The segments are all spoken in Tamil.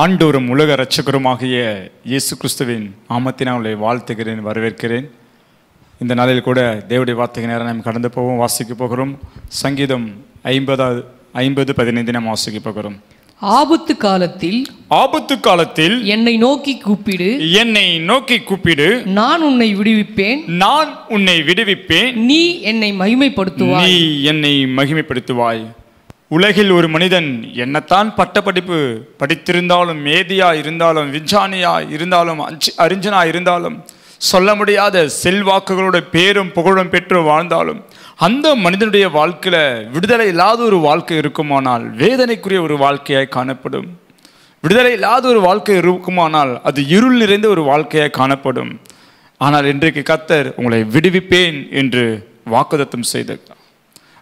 ஆண்டோரும் உலக இரட்சகருமாகிய இயேசு கிறிஸ்துவின் ஆமத்தினால் உங்களை வாழ்த்துகிறேன் வரவேற்கிறேன் இந்த நாளில் கூட தேவடைய வார்த்தைக்கு நேரம் நாம் கடந்து போவோம் வாசிக்க போகிறோம் சங்கீதம் ஐம்பதாவது ஐம்பது பதினைந்து நாம் வாசிக்க போகிறோம் ஆபத்து காலத்தில் ஆபத்து காலத்தில் என்னை நோக்கி கூப்பிடு என்னை நோக்கி கூப்பிடு நான் உன்னை விடுவிப்பேன் நான் உன்னை விடுவிப்பேன் நீ என்னை மகிமைப்படுத்துவாய் நீ என்னை மகிமைப்படுத்துவாய் உலகில் ஒரு மனிதன் என்னத்தான் பட்டப்படிப்பு படித்திருந்தாலும் மேதியா இருந்தாலும் விஞ்ஞானியா இருந்தாலும் அஞ்சு அறிஞனா இருந்தாலும் சொல்ல முடியாத செல்வாக்குகளோட பேரும் புகழும் பெற்று வாழ்ந்தாலும் அந்த மனிதனுடைய வாழ்க்கையில் விடுதலை இல்லாத ஒரு வாழ்க்கை இருக்குமானால் வேதனைக்குரிய ஒரு வாழ்க்கையாய் காணப்படும் விடுதலை இல்லாத ஒரு வாழ்க்கை இருக்குமானால் அது இருள் நிறைந்த ஒரு வாழ்க்கையாய் காணப்படும் ஆனால் இன்றைக்கு கத்தர் உங்களை விடுவிப்பேன் என்று வாக்குதத்தம் செய்தார்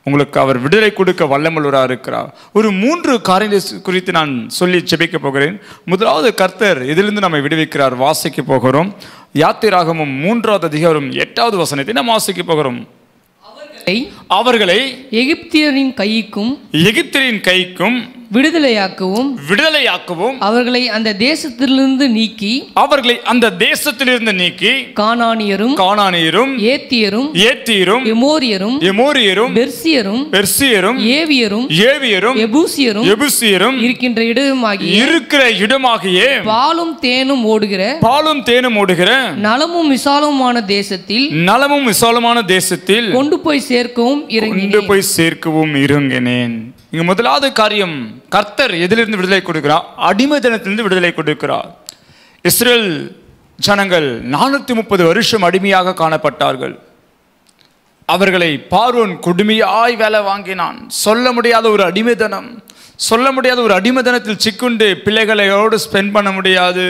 உங்களுக்கு அவர் விடுதலை கொடுக்க வல்லமல்லவராக இருக்கிறார் ஒரு மூன்று காரியங்கள் குறித்து நான் சொல்லி செபிக்க போகிறேன் முதலாவது கர்த்தர் இதிலிருந்து நம்மை விடுவிக்கிறார் வாசிக்க போகிறோம் யாத்திராகமும் மூன்றாவது அதிகாரம் எட்டாவது வசனத்தை நாம் வாசிக்க போகிறோம் அவர்களை எகிப்தியரின் கைக்கும் எகிப்தியரின் கைக்கும் விடுதலையாக்கவும் விடுதலையாக்கவும் அவர்களை அந்த தேசத்திலிருந்து நீக்கி அவர்களை அந்த தேசத்திலிருந்து நீக்கி கானானியரும் கானானியரும் ஏத்தியரும் ஏத்தியரும் எமோரியரும் எமோரியரும் பெர்சியரும் பெர்சியரும் ஏவியரும் ஏவியரும் எபூசியரும் எபூசியரும் இருக்கின்ற இடமாகிய இருக்கிற இடமாகிய பாலும் தேனும் ஓடுகிற பாலும் தேனும் ஓடுகிற நலமும் விசாலமான தேசத்தில் நலமும் விசாலமான தேசத்தில் கொண்டு போய் சேர்க்கவும் கொண்டு போய் சேர்க்கவும் இறங்கினேன் இங்கே முதலாவது காரியம் கர்த்தர் எதிலிருந்து விடுதலை கொடுக்கிறார் அடிமை தினத்திலிருந்து விடுதலை கொடுக்கிறார் இஸ்ரேல் ஜனங்கள் நானூற்றி முப்பது வருஷம் அடிமையாக காணப்பட்டார்கள் அவர்களை பார்வோன் கொடுமையாய் வேலை வாங்கினான் சொல்ல முடியாத ஒரு அடிமை தினம் சொல்ல முடியாத ஒரு அடிமை தனத்தில் சிக்குண்டு பிள்ளைகளையோடு ஸ்பெண்ட் பண்ண முடியாது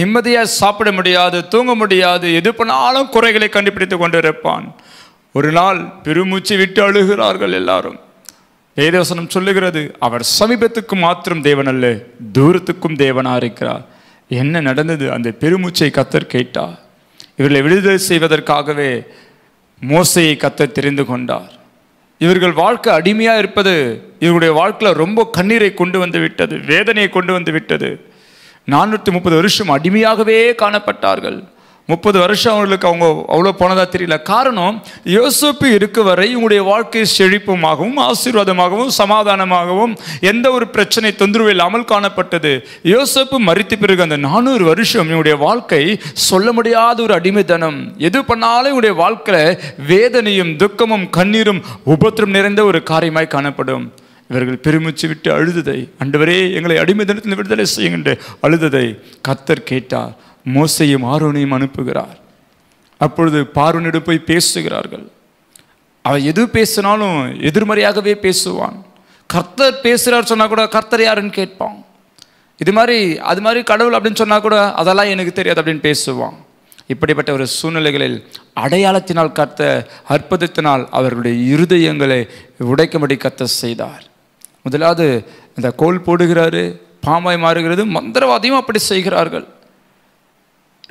நிம்மதியாக சாப்பிட முடியாது தூங்க முடியாது எது பண்ணாலும் குறைகளை கண்டுபிடித்து கொண்டிருப்பான் ஒரு நாள் பெருமூச்சு விட்டு அழுகிறார்கள் எல்லாரும் வேதவசனம் சொல்லுகிறது அவர் சமீபத்துக்கு மாத்திரம் தேவன் அல்ல தூரத்துக்கும் தேவனாக இருக்கிறார் என்ன நடந்தது அந்த பெருமூச்சை கத்தர் கேட்டார் இவர்களை விடுதலை செய்வதற்காகவே மோசையை கத்தர் தெரிந்து கொண்டார் இவர்கள் வாழ்க்கை அடிமையாக இருப்பது இவருடைய வாழ்க்கையில் ரொம்ப கண்ணீரை கொண்டு வந்து விட்டது வேதனையை கொண்டு வந்து விட்டது நானூற்றி முப்பது வருஷம் அடிமையாகவே காணப்பட்டார்கள் முப்பது வருஷம் அவங்களுக்கு அவங்க அவ்வளோ போனதாக தெரியல காரணம் யோசிப்பு இருக்க வரை உங்களுடைய வாழ்க்கை செழிப்புமாகவும் ஆசீர்வாதமாகவும் சமாதானமாகவும் எந்த ஒரு பிரச்சனை தொந்தரவு இல்லாமல் காணப்பட்டது யோசிப்பு மறித்த பிறகு அந்த நானூறு வருஷம் என்னுடைய வாழ்க்கை சொல்ல முடியாத ஒரு அடிமைத்தனம் எது பண்ணாலும் இவனுடைய வாழ்க்கையில் வேதனையும் துக்கமும் கண்ணீரும் உபத்திரம் நிறைந்த ஒரு காரியமாய் காணப்படும் இவர்கள் பெருமிச்சு விட்டு அழுததை அன்றுவரே எங்களை அடிமை தினத்தில் விடுதலை செய்யுங்கள் அழுததை கத்தர் கேட்டார் மோசையும் ஆரோனையும் அனுப்புகிறார் அப்பொழுது பார்வனிடம் போய் பேசுகிறார்கள் அவன் எது பேசினாலும் எதிர்மறையாகவே பேசுவான் கர்த்தர் பேசுகிறார் சொன்னால் கூட கர்த்தர் யாருன்னு கேட்பான் இது மாதிரி அது மாதிரி கடவுள் அப்படின்னு சொன்னால் கூட அதெல்லாம் எனக்கு தெரியாது அப்படின்னு பேசுவான் இப்படிப்பட்ட ஒரு சூழ்நிலைகளில் அடையாளத்தினால் கர்த்த அற்புதத்தினால் அவர்களுடைய இருதயங்களை உடைக்கும்படி கத்த செய்தார் முதலாவது இந்த கோல் போடுகிறாரு பாமாய் மாறுகிறது மந்திரவாதியும் அப்படி செய்கிறார்கள்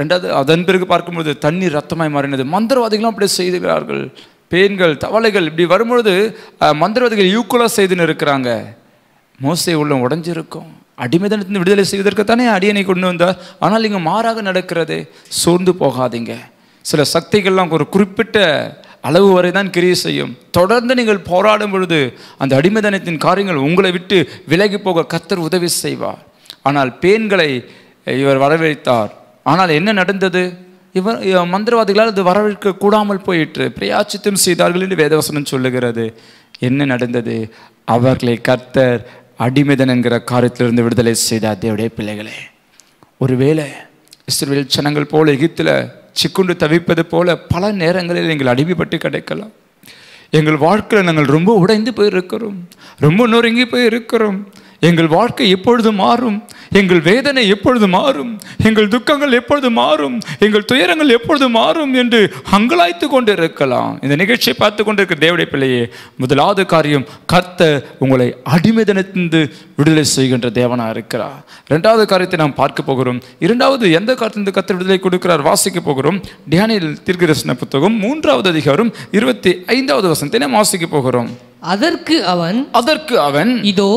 ரெண்டாவது அதன் பிறகு பார்க்கும்பொழுது தண்ணீர் ரத்தமாய் மாறினது மந்திரவாதிகளும் அப்படியே செய்துகிறார்கள் பேன்கள் தவளைகள் இப்படி வரும்பொழுது மந்திரவாதிகள் யூக்குவலாக செய்துன்னு இருக்கிறாங்க மோசை உள்ளம் உடஞ்சிருக்கும் அடிமைதனத்தின் விடுதலை செய்வதற்கு தானே அடியனை கொண்டு வந்தார் ஆனால் இங்கே மாறாக நடக்கிறது சோர்ந்து போகாதீங்க சில சக்திகள்லாம் ஒரு குறிப்பிட்ட அளவு வரை தான் கிரியை செய்யும் தொடர்ந்து நீங்கள் போராடும் பொழுது அந்த அடிமைதனத்தின் காரியங்கள் உங்களை விட்டு விலகி போக கத்தர் உதவி செய்வார் ஆனால் பேன்களை இவர் வரவேற்றார் ஆனால் என்ன நடந்தது இவர் மந்திரவாதிகளால் அது வரவேற்க கூடாமல் போயிற்று பிரயாச்சித்தம் செய்தார்கள் என்று வேதவசனம் சொல்லுகிறது என்ன நடந்தது அவர்களை கர்த்தர் அடிமைதன் என்கிற காரியத்திலிருந்து விடுதலை செய்தார் தேவடைய பிள்ளைகளே ஒருவேளை இஸ்ரேல் சனங்கள் போல எகித்தில் சிக்குண்டு தவிப்பது போல பல நேரங்களில் எங்கள் அடிமைப்பட்டு கிடைக்கலாம் எங்கள் வாழ்க்கையில் நாங்கள் ரொம்ப உடைந்து போயிருக்கிறோம் ரொம்ப நொறுங்கி போய் இருக்கிறோம் எங்கள் வாழ்க்கை எப்பொழுது மாறும் எங்கள் வேதனை எப்பொழுது மாறும் எங்கள் துக்கங்கள் எப்பொழுது மாறும் எங்கள் துயரங்கள் எப்பொழுது மாறும் என்று அங்கலாய்த்து கொண்டு இருக்கலாம் இந்த நிகழ்ச்சியை பார்த்து கொண்டிருக்கிற தேவடைய பிள்ளையே முதலாவது காரியம் கர்த்த உங்களை அடிமைதனத்திலிருந்து விடுதலை செய்கின்ற தேவனாக இருக்கிறார் ரெண்டாவது காரியத்தை நாம் பார்க்க போகிறோம் இரண்டாவது எந்த காரத்திலிருந்து கர்த்த விடுதலை கொடுக்கிறார் வாசிக்க போகிறோம் தியானியில் தீர்க்கரசன புத்தகம் மூன்றாவது அதிகாரம் இருபத்தி ஐந்தாவது வசனத்தை நாம் வாசிக்க போகிறோம் அதற்கு அவன் அதற்கு அவன் இதோ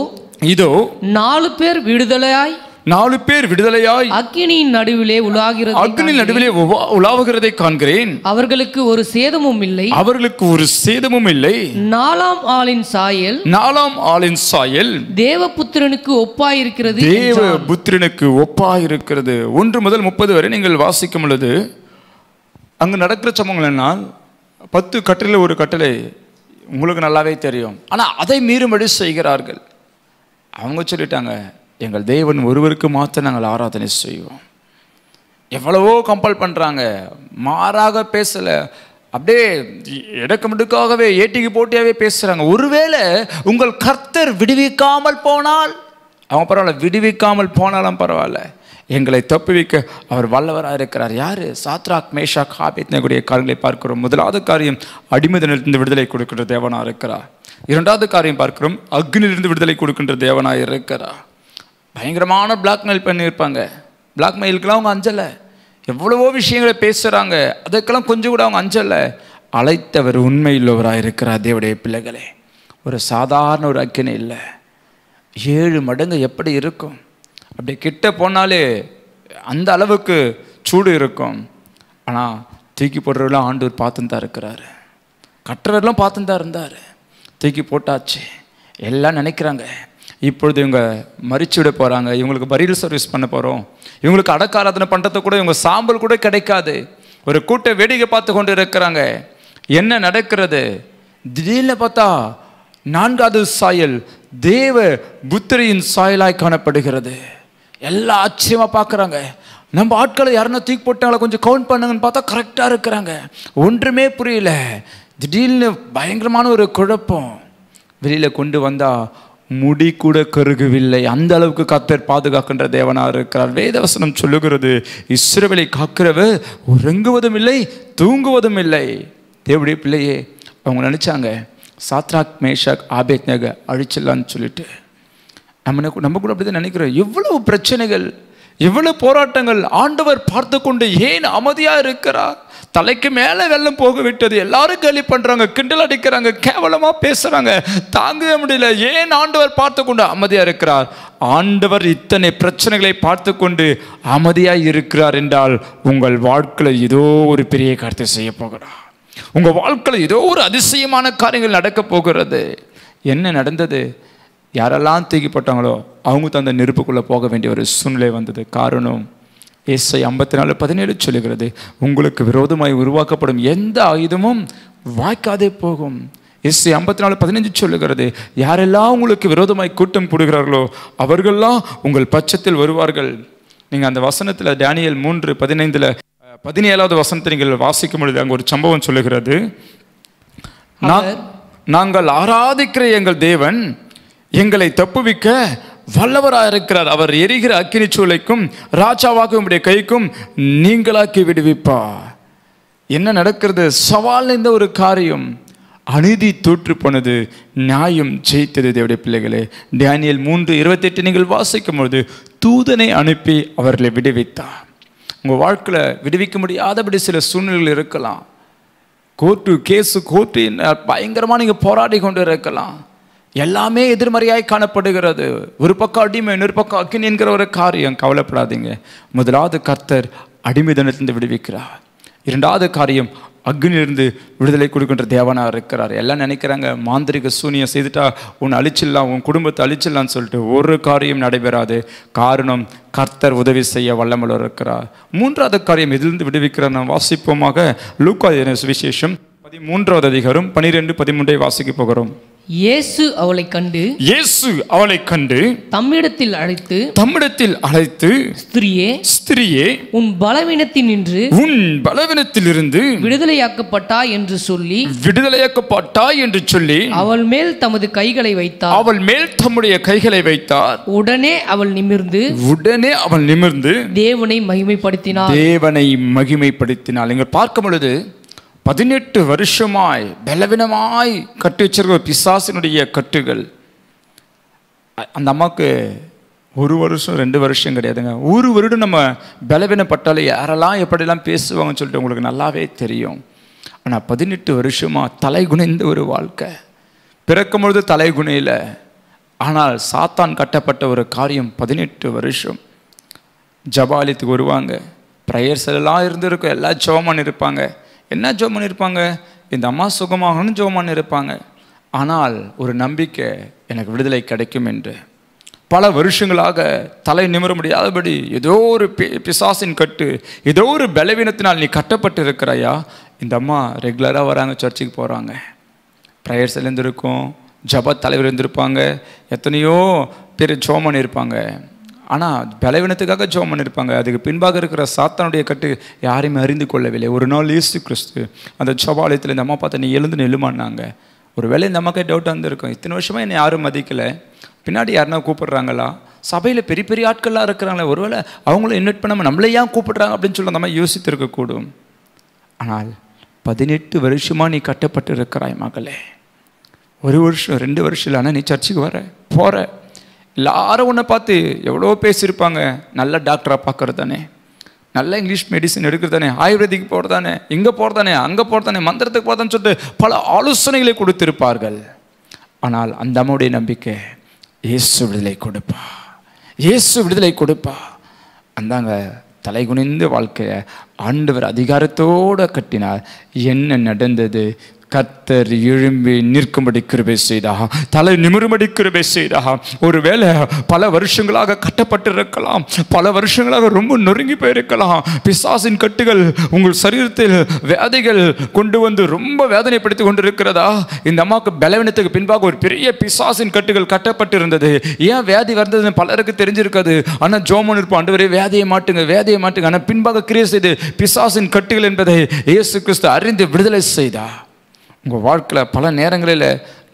இதோ நாலு பேர் விடுதலையாய் நாலு பேர் விடுதலையாய் அக்னியின் நடுவிலே உலாகிறது அக்னியின் நடுவிலே உலாவுகிறதை காண்கிறேன் அவர்களுக்கு ஒரு சேதமும் இல்லை அவர்களுக்கு ஒரு சேதமும் இல்லை நாலாம் ஆளின் சாயல் நாலாம் ஆளின் சாயல் தேவபுத்திரனுக்கு ஒப்பாயிருக்கிறது தேவ புத்திரனுக்கு ஒப்பாயிருக்கிறது ஒன்று முதல் முப்பது வரை நீங்கள் வாசிக்கும் பொழுது அங்கு நடக்கிற சம்பவங்கள் என்ன பத்து கட்டளை ஒரு கட்டளை உங்களுக்கு நல்லாவே தெரியும் ஆனால் அதை மீறும்படி செய்கிறார்கள் அவங்க சொல்லிட்டாங்க எங்கள் தேவன் ஒருவருக்கு மாத்திரம் நாங்கள் ஆராதனை செய்வோம் எவ்வளவோ கம்பல் பண்ணுறாங்க மாறாக பேசலை அப்படியே இடக்கமுடுக்காகவே ஏட்டிக்கு போட்டியாகவே பேசுகிறாங்க ஒருவேளை உங்கள் கர்த்தர் விடுவிக்காமல் போனால் அவங்க பரவாயில்ல விடுவிக்காமல் போனாலும் பரவாயில்ல எங்களை தப்புவிக்க அவர் வல்லவராக இருக்கிறார் யார் சாத்ராக் மேஷாக் ஆபித்னகுடைய காரியங்களை பார்க்கிறோம் முதலாவது காரியம் அடிமதனிலிருந்து விடுதலை கொடுக்கிற தேவனாக இருக்கிறார் இரண்டாவது காரியம் பார்க்குறோம் அக்னிலிருந்து விடுதலை கொடுக்கின்ற தேவனாக இருக்கிறா பயங்கரமான பிளாக்மெயில் பண்ணியிருப்பாங்க பிளாக்மெயிலுக்கெல்லாம் அவங்க அஞ்சலை எவ்வளவோ விஷயங்களை பேசுகிறாங்க அதுக்கெல்லாம் கொஞ்சம் கூட அவங்க அஞ்சலை அழைத்தவர் உண்மையுள்ளவராக இருக்கிறார் தேவடைய பிள்ளைகளே ஒரு சாதாரண ஒரு அக்கினி இல்லை ஏழு மடங்கு எப்படி இருக்கும் அப்படி கிட்ட போனாலே அந்த அளவுக்கு சூடு இருக்கும் ஆனால் தூக்கி போடுறவர்களும் ஆண்டூர் பார்த்துன்னு தான் இருக்கிறாரு கற்றவர்களும் பார்த்துன்னு தான் இருந்தார் தூக்கி போட்டாச்சு எல்லாம் நினைக்கிறாங்க இப்பொழுது இவங்க மறிச்சு விட போகிறாங்க இவங்களுக்கு பரியல் சர்வீஸ் பண்ண போகிறோம் இவங்களுக்கு அடக்காராதனை பண்ணுறதை கூட இவங்க சாம்பல் கூட கிடைக்காது ஒரு கூட்ட வேடிக்கை பார்த்து கொண்டு இருக்கிறாங்க என்ன நடக்கிறது திடீர்னு பார்த்தா நான்காவது சாயல் தேவ புத்திரியின் சாயலாய் காணப்படுகிறது எல்லாம் ஆச்சரியமாக பார்க்குறாங்க நம்ம ஆட்களை யாருன்னா தூக்கி போட்டாங்களா கொஞ்சம் கவுண்ட் பண்ணுங்கன்னு பார்த்தா கரெக்டாக இருக்கிறாங்க ஒன்றுமே புரியல திடீர்னு பயங்கரமான ஒரு குழப்பம் வெளியில் கொண்டு வந்தால் முடி கூட கருகவில்லை அந்த அளவுக்கு கத்தர் பாதுகாக்கின்ற தேவனாக இருக்கிறார் வேதவசனம் சொல்லுகிறது இஸ்ரவலை காக்கிறவர் உறங்குவதும் இல்லை தூங்குவதும் இல்லை தேவடைய பிள்ளையே அவங்க நினச்சாங்க சாத்ராக் மேஷாக் ஆபேத் நக அழிச்சிடலான்னு சொல்லிட்டு நம்ம நம்ம கூட அப்படி தான் நினைக்கிறோம் எவ்வளவு பிரச்சனைகள் எவ்வளவு போராட்டங்கள் ஆண்டவர் பார்த்து கொண்டு ஏன் அமைதியாக இருக்கிறார் தலைக்கு மேலே வெள்ளம் போக விட்டது எல்லாரும் கேலி பண்ணுறாங்க கிண்டல் அடிக்கிறாங்க கேவலமாக பேசுகிறாங்க தாங்கவே முடியல ஏன் ஆண்டவர் பார்த்து கொண்டு அமைதியாக இருக்கிறார் ஆண்டவர் இத்தனை பிரச்சனைகளை பார்த்து கொண்டு அமைதியாக இருக்கிறார் என்றால் உங்கள் வாழ்க்கையில் ஏதோ ஒரு பெரிய கருத்தை செய்ய போகிறார் உங்கள் வாழ்க்கையில் ஏதோ ஒரு அதிசயமான காரியங்கள் நடக்கப் போகிறது என்ன நடந்தது யாரெல்லாம் தூக்கிப்பட்டாங்களோ அவங்க தான் அந்த நெருப்புக்குள்ளே போக வேண்டிய ஒரு சூழ்நிலை வந்தது காரணம் இசை ஐம்பத்தி நாலு பதினேழு சொல்லுகிறது உங்களுக்கு விரோதமாய் உருவாக்கப்படும் எந்த ஆயுதமும் வாய்க்காதே போகும் இசை ஐம்பத்தி நாலு பதினஞ்சு சொல்லுகிறது யாரெல்லாம் உங்களுக்கு விரோதமாய் கூட்டம் போடுகிறார்களோ அவர்கள்லாம் உங்கள் பட்சத்தில் வருவார்கள் நீங்கள் அந்த வசனத்தில் டேனியல் மூன்று பதினைந்தில் பதினேழாவது வசனத்தை நீங்கள் வாசிக்கும் பொழுது அங்கே ஒரு சம்பவம் சொல்லுகிறது நாங்கள் ஆராதிக்கிற எங்கள் தேவன் எங்களை தப்புவிக்க வல்லவராக இருக்கிறார் அவர் எரிகிற அக்கினி சூளைக்கும் ராஜாவாக உடைய கைக்கும் நீங்களாக்கி விடுவிப்பா என்ன நடக்கிறது சவால் இந்த ஒரு காரியம் அநீதி தோற்று போனது நியாயம் ஜெயித்தது தேவடைய பிள்ளைகளே டேனியல் மூன்று இருபத்தெட்டு நீங்கள் வாசிக்கும் பொழுது தூதனை அனுப்பி அவர்களை விடுவித்தார் உங்கள் வாழ்க்கையில் விடுவிக்க முடியாதபடி சில சூழ்நிலைகள் இருக்கலாம் கோர்ட்டு கேஸு கோர்ட்டு பயங்கரமாக நீங்கள் போராடி கொண்டு இருக்கலாம் எல்லாமே எதிர்மறையாய் காணப்படுகிறது ஒரு பக்கம் அடிமை இன்னொரு பக்கம் அக்கினி என்கிற ஒரு காரியம் கவலைப்படாதீங்க முதலாவது கர்த்தர் அடிமை தினத்திலிருந்து விடுவிக்கிறார் இரண்டாவது காரியம் அக்னிலிருந்து விடுதலை கொடுக்கின்ற தேவனாக இருக்கிறார் எல்லாம் நினைக்கிறாங்க மாந்திரிக சூனியம் செய்துட்டா உன் அழிச்சிடலாம் உன் குடும்பத்தை அழிச்சிடலாம்னு சொல்லிட்டு ஒரு காரியம் நடைபெறாது காரணம் கர்த்தர் உதவி செய்ய வல்லமல் இருக்கிறார் மூன்றாவது காரியம் இதிலிருந்து விடுவிக்கிறார் நாம் வாசிப்போமாக லூக்காதின சுவிசேஷம் பதிமூன்றாவது அதிகாரம் பனிரெண்டு பதிமூன்றை வாசிக்க போகிறோம் இயேசு அவளை கண்டு இயேசு அவளை கண்டு தம்மிடத்தில் அழைத்து தம்மிடத்தில் அழைத்து ஸ்திரியே ஸ்திரியே உன் பலவீனத்தில் நின்று உன் பலவீனத்திலிருந்து விடுதலையாக்கப்பட்டாய் என்று சொல்லி விடுதலையாக்கப்பட்டாய் என்று சொல்லி அவள் மேல் தமது கைகளை வைத்தார் அவள் மேல் தம்முடைய கைகளை வைத்தார் உடனே அவள் நிமிர்ந்து உடனே அவள் நிமிர்ந்து தேவனை மகிமைப்படுத்தினாள் தேவனை மகிமைப்படுத்தினாள் எங்கள் பார்க்கும் பொழுது பதினெட்டு வருஷமாய் பலவீனமாய் கட்டி வச்சிருக்கிற பிசாசினுடைய கட்டுகள் அந்த அம்மாவுக்கு ஒரு வருஷம் ரெண்டு வருஷம் கிடையாதுங்க ஒரு வருடம் நம்ம பலவீனப்பட்டாலே யாரெல்லாம் எப்படிலாம் பேசுவாங்கன்னு சொல்லிட்டு உங்களுக்கு நல்லாவே தெரியும் ஆனால் பதினெட்டு வருஷமாக தலை குனிந்த ஒரு வாழ்க்கை பிறக்கும் பொழுது தலை குணையில் ஆனால் சாத்தான் கட்டப்பட்ட ஒரு காரியம் பதினெட்டு வருஷம் ஜபாலித்துக்கு வருவாங்க ப்ரேயர்ஸ் எல்லாம் இருந்திருக்கும் எல்லாம் ஜோமான் இருப்பாங்க என்ன ஜோம் பண்ணியிருப்பாங்க இந்த அம்மா சுகமாகணும்னு ஜோம் பண்ணியிருப்பாங்க ஆனால் ஒரு நம்பிக்கை எனக்கு விடுதலை கிடைக்கும் என்று பல வருஷங்களாக தலை நிமிர முடியாதபடி ஏதோ ஒரு பிசாசின் கட்டு ஏதோ ஒரு பலவீனத்தினால் நீ கட்டப்பட்டு இருக்கிறாயா இந்த அம்மா ரெகுலராக வராங்க சர்ச்சுக்கு போகிறாங்க ப்ரேயர்ஸ்லேருந்து இருக்கும் ஜப தலைவர் இருந்திருப்பாங்க எத்தனையோ பேர் ஜோமன் இருப்பாங்க ஆனால் பலவீனத்துக்காக ஜோம் பண்ணியிருப்பாங்க அதுக்கு பின்பாக இருக்கிற சாத்தானுடைய கட்டு யாரையுமே அறிந்து கொள்ளவில்லை ஒரு நாள் இயேசு கிறிஸ்து அந்த சபாலயத்தில் இந்த அம்மா பார்த்து நீ எழுந்து நெல்லுமானாங்க ஒரு வேளை இந்த அம்மாக்கே டவுட்டாக இருந்திருக்கும் இத்தனை வருஷமாக என்னை யாரும் மதிக்கலை பின்னாடி யாருனா கூப்பிடுறாங்களா சபையில் பெரிய பெரிய ஆட்கள்லாம் இருக்கிறாங்களே ஒருவேளை அவங்களும் இன்வைட் பண்ணாமல் நம்மளே ஏன் கூப்பிடுறாங்க அப்படின்னு சொல்லி மாதிரி யோசித்திருக்கக்கூடும் ஆனால் பதினெட்டு வருஷமாக நீ கட்டப்பட்டு இருக்கிறாய் மகளே ஒரு வருஷம் ரெண்டு வருஷம் இல்லை ஆனால் நீ சர்ச்சுக்கு வர போகிற எல்லாரும் உன்னை பார்த்து எவ்வளோ பேசியிருப்பாங்க நல்ல டாக்டராக பார்க்குறது தானே நல்ல இங்கிலீஷ் மெடிசன் எடுக்கிறது தானே ஆயுர்வேதிக்கு போகிறதானே இங்கே போகிறதானே அங்கே போகிறதானே மந்திரத்துக்கு போகிறதான்னு சொல்லிட்டு பல ஆலோசனைகளை கொடுத்திருப்பார்கள் ஆனால் அந்த அம்மாவுடைய நம்பிக்கை இயேசு விடுதலை கொடுப்பா இயேசு விடுதலை கொடுப்பா அந்தாங்க தலைகுனிந்து வாழ்க்கையை ஆண்டவர் அதிகாரத்தோடு கட்டினார் என்ன நடந்தது கத்தர் எழும்பி நிற்கும்படி கிருபை செய்தாக தலை நிமிரும்படி கிருபை செய்தாக ஒருவேளை பல வருஷங்களாக கட்டப்பட்டிருக்கலாம் பல வருஷங்களாக ரொம்ப நொறுங்கி போயிருக்கலாம் பிசாசின் கட்டுகள் உங்கள் சரீரத்தில் வேதைகள் கொண்டு வந்து ரொம்ப வேதனைப்படுத்தி கொண்டிருக்கிறதா இந்த அம்மாவுக்கு பலவீனத்துக்கு பின்பாக ஒரு பெரிய பிசாசின் கட்டுகள் கட்டப்பட்டிருந்தது ஏன் வேதி வந்ததுன்னு பலருக்கு தெரிஞ்சிருக்காது ஆனால் ஜோமன் இருப்பான் ஆண்டு வேதையை மாட்டுங்க வேதையை மாட்டுங்க ஆனால் பின்பாக கிரியை செய்து பிசாசின் கட்டுகள் என்பதை இயேசு கிறிஸ்து அறிந்து விடுதலை செய்தா உங்கள் வாழ்க்கையில் பல நேரங்களில்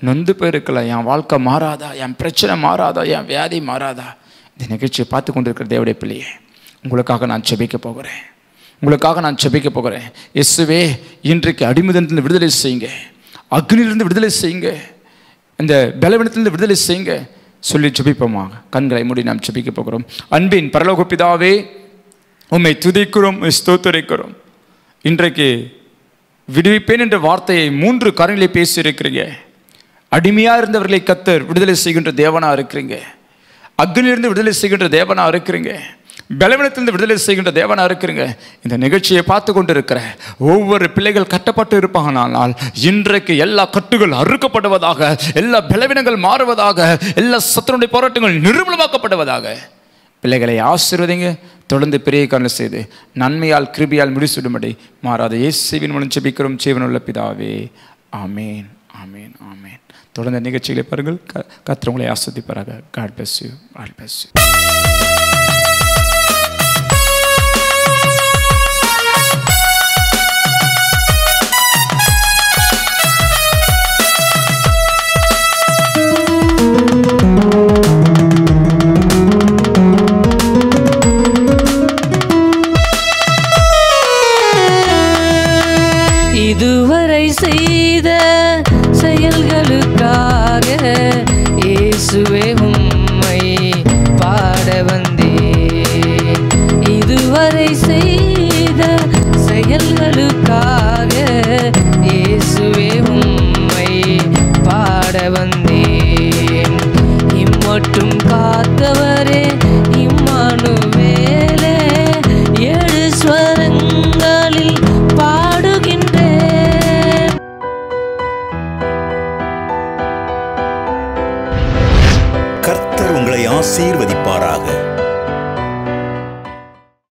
நொந்து போயிருக்கல என் வாழ்க்கை மாறாதா என் பிரச்சனை மாறாதா என் வியாதி மாறாதா இந்த நிகழ்ச்சியை பார்த்து கொண்டிருக்கிற தேவடைய பிள்ளையே உங்களுக்காக நான் செபிக்க போகிறேன் உங்களுக்காக நான் செபிக்க போகிறேன் எஸ்வே இன்றைக்கு அடிமுதனிலிருந்து விடுதலை செய்யுங்க அக்னிலிருந்து விடுதலை செய்யுங்க இந்த பலவீனத்திலிருந்து விடுதலை செய்யுங்க சொல்லி செபிப்போமா கண்களை மூடி நாம் செபிக்க போகிறோம் அன்பின் பரலோகப்பிதாவே பிதாவே உம்மை துதிக்கிறோம் ஸ்தோத்தரிக்கிறோம் இன்றைக்கு விடுவிப்பேன் என்ற வார்த்தையை மூன்று காரியங்களை பேசியிருக்கிறீங்க அடிமையாக இருந்தவர்களை கத்தர் விடுதலை செய்கின்ற தேவனாக இருக்கிறீங்க அக்னிலிருந்து விடுதலை செய்கின்ற தேவனாக இருக்கிறீங்க பலவனத்திலிருந்து விடுதலை செய்கின்ற தேவனாக இருக்கிறீங்க இந்த நிகழ்ச்சியை பார்த்து கொண்டு இருக்கிற ஒவ்வொரு பிள்ளைகள் கட்டப்பட்டு இருப்பாங்கனால் இன்றைக்கு எல்லா கட்டுகள் அறுக்கப்படுவதாக எல்லா பலவீனங்கள் மாறுவதாக எல்லா சத்தனுடைய போராட்டங்கள் நிர்மூலமாக்கப்படுவதாக பிள்ளைகளை ஆசிர்வதிங்க தொடர்ந்து பெரிய காரணம் செய்து நன்மையால் கிருபியால் முடிசுடும்படி மாறாத இயேசுவின் மூலம் செபிக்கிறோம் உள்ள பிதாவே ஆமேன் ஆமேன் ஆமேன் தொடர்ந்து நிகழ்ச்சிகளை பாருங்கள் க கத்திரவங்களை ஆஸ்வதிப்பாராக காட் பெஸ்யூ காட் பெஸ்யூ